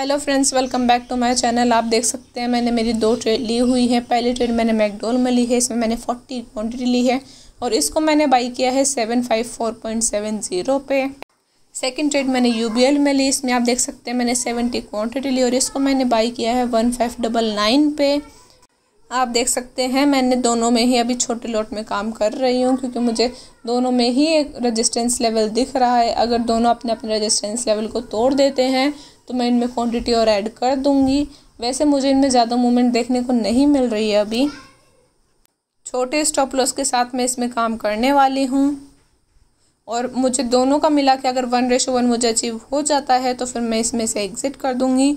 hello friends welcome back to my channel आप देख सकते हैं मैंने मेरी दो ट्रेड ली हुई है पहली ट्रेड मैंने मैकडोल में ली है इसमें मैंने फोर्टी क्वान्टिटी ली है और इसको मैंने बाई किया है seven five four point seven zero पे सेकेंड ट्रेड मैंने यू में ली इसमें आप देख सकते हैं मैंने सेवेंटी क्वान्टिटी ली और इसको मैंने बाई किया है वन फाइव डबल नाइन पे आप देख सकते हैं मैंने दोनों में ही अभी छोटे लॉट में काम कर रही हूँ क्योंकि मुझे दोनों में ही एक रेजिस्टेंस लेवल दिख रहा है अगर दोनों अपने अपने रेजिस्टेंस लेवल को तोड़ देते हैं तो मैं इनमें क्वांटिटी और ऐड कर दूंगी वैसे मुझे इनमें ज़्यादा मूवमेंट देखने को नहीं मिल रही है अभी छोटे स्टॉप लॉस के साथ मैं इसमें काम करने वाली हूँ और मुझे दोनों का मिला के अगर वन रेशो वन मुझे अचीव हो जाता है तो फिर मैं इसमें से एग्ज़िट कर दूंगी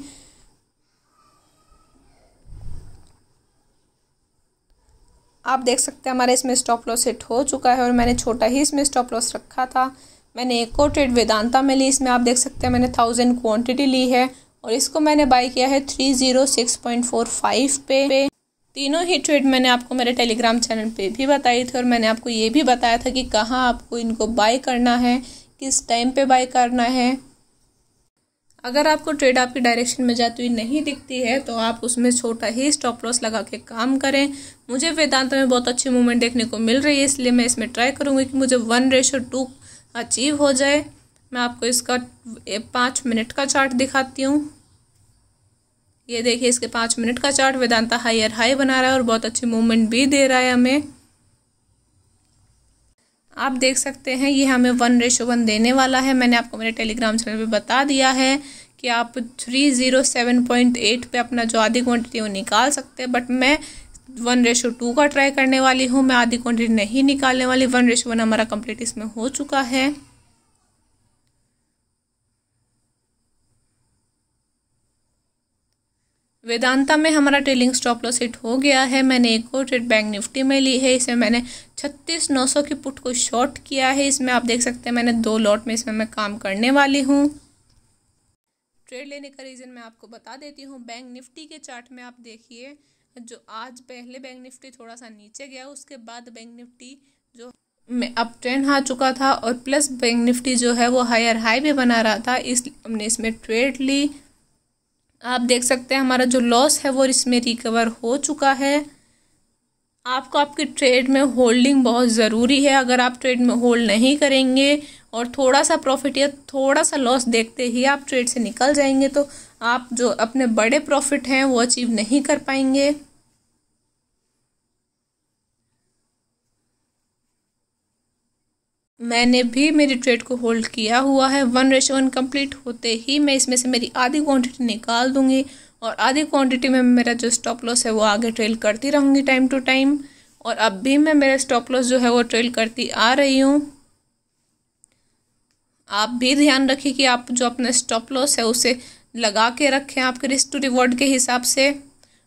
आप देख सकते हैं हमारे इसमें स्टॉप लॉस हिट हो चुका है और मैंने छोटा ही इसमें स्टॉप लॉस रखा था मैंने एक और ट्रेड वेदांता में ली इसमें आप देख सकते हैं मैंने थाउजेंड क्वान्टिटी ली है और इसको मैंने बाई किया है three zero six point four five पे पे तीनों ही ट्रेड मैंने आपको मेरे टेलीग्राम चैनल पे भी बताई थी और मैंने आपको ये भी बताया था कि कहाँ आपको इनको बाय करना है किस टाइम पे बाय करना है अगर आपको ट्रेड आपकी डायरेक्शन में जाती हुई नहीं दिखती है तो आप उसमें छोटा ही स्टॉप लॉस लगा के काम करें मुझे वेदांत में बहुत अच्छी मूवमेंट देखने को मिल रही है इसलिए मैं इसमें ट्राई करूँगी कि मुझे वन रेशो टू अचीव हो जाए मैं आपको इसका पाँच मिनट का चार्ट दिखाती हूँ ये देखिए इसके पाँच मिनट का चार्ट वेदांता हायर हाई बना रहा है और बहुत अच्छी मूवमेंट भी दे रहा है हमें आप देख सकते हैं ये हमें वन रेशो वन देने वाला है मैंने आपको मेरे टेलीग्राम चैनल पे बता दिया है कि आप three zero seven point eight पर अपना जो आधी क्वान्टिटी वो निकाल सकते हैं बट मैं वन रेशो टू का ट्राई करने वाली हूँ मैं आधी क्वांटिटी नहीं निकालने वाली वन रेशो वन हमारा कंप्लीट इसमें हो चुका है वेदांता में हमारा ट्रेलिंग स्टॉप लॉस हिट हो गया है मैंने एक और ट्रेड बैंक निफ्टी में ली है इसमें मैंने छत्तीस नौ सौ की पुट को शॉर्ट किया है इसमें आप देख सकते हैं मैंने दो लॉट में इसमें मैं काम करने वाली हूँ ट्रेड लेने का रीज़न मैं आपको बता देती हूँ बैंक निफ्टी के चार्ट में आप देखिए जो आज पहले बैंक निफ्टी थोड़ा सा नीचे गया उसके बाद बैंक निफ्टी जो में अप ट्रेंड आ चुका था और प्लस बैंक निफ्टी जो है वो हायर हाई भी बना रहा था इस हमने इसमें ट्रेड ली आप देख सकते हैं हमारा जो लॉस है वो इसमें रिकवर हो चुका है आपको आपके ट्रेड में होल्डिंग बहुत ज़रूरी है अगर आप ट्रेड में होल्ड नहीं करेंगे और थोड़ा सा प्रॉफिट या थोड़ा सा लॉस देखते ही आप ट्रेड से निकल जाएंगे तो आप जो अपने बड़े प्रॉफिट हैं वो अचीव नहीं कर पाएंगे मैंने भी मेरी ट्रेड को होल्ड किया हुआ है वन रेशो वन कंप्लीट होते ही मैं इसमें से मेरी आधी क्वांटिटी निकाल दूंगी और आधी क्वांटिटी में मेरा जो स्टॉप लॉस है वो आगे ट्रेल करती रहूँगी टाइम टू टाइम और अब भी मैं मेरा स्टॉप लॉस जो है वो ट्रेल करती आ रही हूँ आप भी ध्यान रखिए कि आप जो अपना स्टॉप लॉस है उसे लगा के रखें आपके रिस्क टू रिवॉर्ड के हिसाब से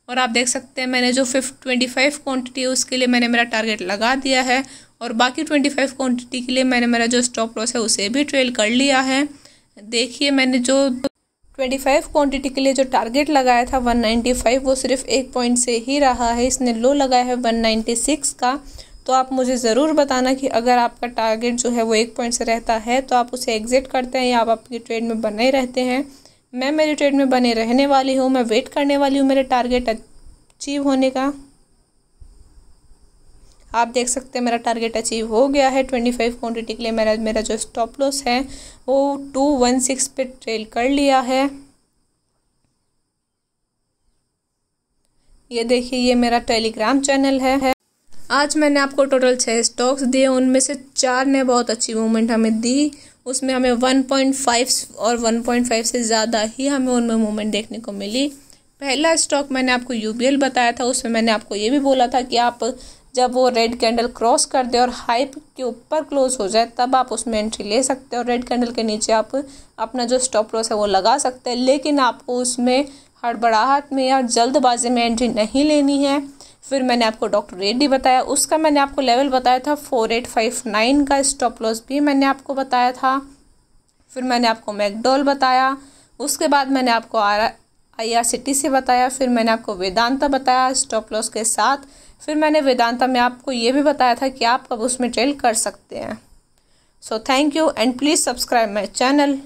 और आप देख सकते हैं मैंने जो फिफ्ट ट्वेंटी फाइव क्वान्टिटी है उसके लिए मैंने मेरा टारगेट लगा दिया है और बाकी ट्वेंटी फाइव क्वान्टिटी के लिए मैंने मेरा जो स्टॉप लॉस है उसे भी ट्रेल कर लिया है देखिए मैंने जो ट्वेंटी फाइव क्वान्टिटी के लिए जो टारगेट लगाया था 195 वो सिर्फ एक पॉइंट से ही रहा है इसने लो लगाया है 196 का तो आप मुझे ज़रूर बताना कि अगर आपका टारगेट जो है वो एक पॉइंट से रहता है तो आप उसे एग्ज़िट करते हैं या आप आपकी ट्रेड में बने रहते हैं मैं मेरी ट्रेड में बने रहने वाली हूँ मैं वेट करने वाली हूँ मेरे टारगेट अचीव होने का आप देख सकते हैं मेरा टारगेट अचीव हो गया है ट्वेंटी फाइव क्वान्टिटी के लिए मेरा मेरा जो स्टॉप लॉस है वो टू वन सिक्स पे ट्रेल कर लिया है ये देखिए ये मेरा टेलीग्राम चैनल है आज मैंने आपको टोटल छः स्टॉक्स दिए उनमें से चार ने बहुत अच्छी मूवमेंट हमें दी उसमें हमें 1.5 और 1.5 से ज़्यादा ही हमें उनमें मूवमेंट देखने को मिली पहला स्टॉक मैंने आपको यू बताया था उसमें मैंने आपको ये भी बोला था कि आप जब वो रेड कैंडल क्रॉस कर दे और हाइप के ऊपर क्लोज हो जाए तब आप उसमें एंट्री ले सकते हैं और रेड कैंडल के नीचे आप अपना जो स्टॉप लॉस है वो लगा सकते हैं लेकिन आपको उसमें हड़बड़ाहट में या जल्दबाजी में एंट्री नहीं लेनी है फिर मैंने आपको डॉक्टर रेड्डी बताया उसका मैंने आपको लेवल बताया था फोर एट फाइव नाइन का स्टॉप लॉस भी मैंने आपको बताया था फिर मैंने आपको मैकडोल बताया उसके बाद मैंने आपको आर आई से बताया फिर मैंने आपको वेदांता बताया स्टॉप लॉस के साथ फिर मैंने वेदांता में आपको ये भी बताया था कि आप कब उसमें ट्रेल कर सकते हैं so thank you and please subscribe my channel